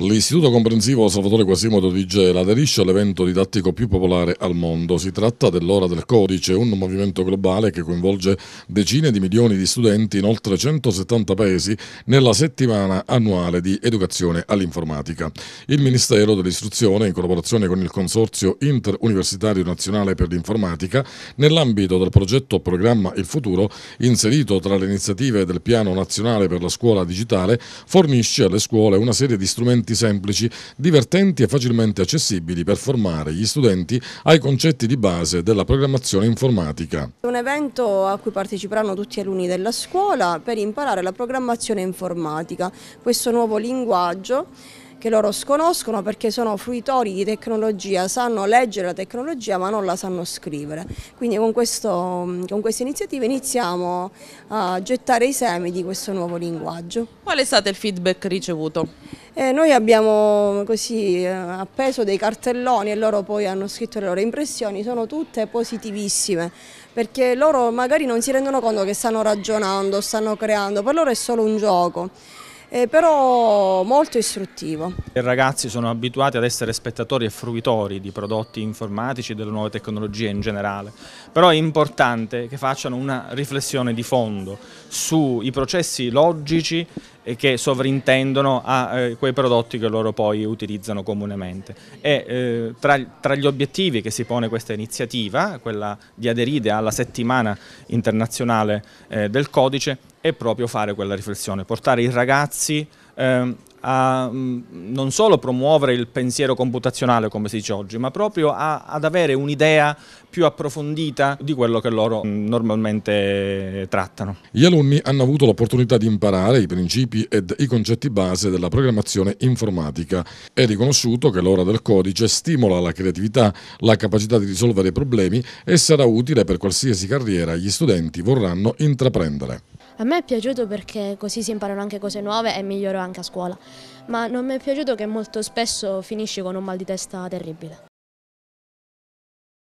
L'Istituto Comprensivo Salvatore Quasimodo di Gela aderisce all'evento didattico più popolare al mondo. Si tratta dell'Ora del Codice, un movimento globale che coinvolge decine di milioni di studenti in oltre 170 paesi nella settimana annuale di educazione all'informatica. Il Ministero dell'Istruzione, in collaborazione con il Consorzio Interuniversitario Nazionale per l'Informatica, nell'ambito del progetto Programma Il Futuro, inserito tra le iniziative del Piano Nazionale per la Scuola Digitale, fornisce alle scuole una serie di strumenti argomenti semplici, divertenti e facilmente accessibili per formare gli studenti ai concetti di base della programmazione informatica. Un evento a cui parteciperanno tutti gli alunni della scuola per imparare la programmazione informatica, questo nuovo linguaggio che loro sconoscono perché sono fruitori di tecnologia, sanno leggere la tecnologia ma non la sanno scrivere. Quindi con, questo, con questa iniziativa iniziamo a gettare i semi di questo nuovo linguaggio. Qual è stato il feedback ricevuto? Eh, noi abbiamo così eh, appeso dei cartelloni e loro poi hanno scritto le loro impressioni, sono tutte positivissime perché loro magari non si rendono conto che stanno ragionando, stanno creando, per loro è solo un gioco eh, però molto istruttivo. I ragazzi sono abituati ad essere spettatori e fruitori di prodotti informatici e delle nuove tecnologie in generale, però è importante che facciano una riflessione di fondo sui processi logici che sovrintendono a eh, quei prodotti che loro poi utilizzano comunemente. E, eh, tra, tra, gli obiettivi che si pone questa iniziativa, quella di aderire alla settimana internazionale eh, del codice, è proprio fare quella riflessione, portare i ragazzi ehm, a mm, non solo promuovere il pensiero computazionale come si dice oggi, ma proprio a, ad avere un'idea più approfondita di quello che loro mm, normalmente trattano. Gli alunni hanno avuto l'opportunità di imparare i principi ed i concetti base della programmazione informatica. È riconosciuto che l'ora del codice stimola la creatività, la capacità di risolvere problemi e sarà utile per qualsiasi carriera gli studenti vorranno intraprendere. A me è piaciuto perché così si imparano anche cose nuove e miglioro anche a scuola, ma non mi è piaciuto che molto spesso finisci con un mal di testa terribile.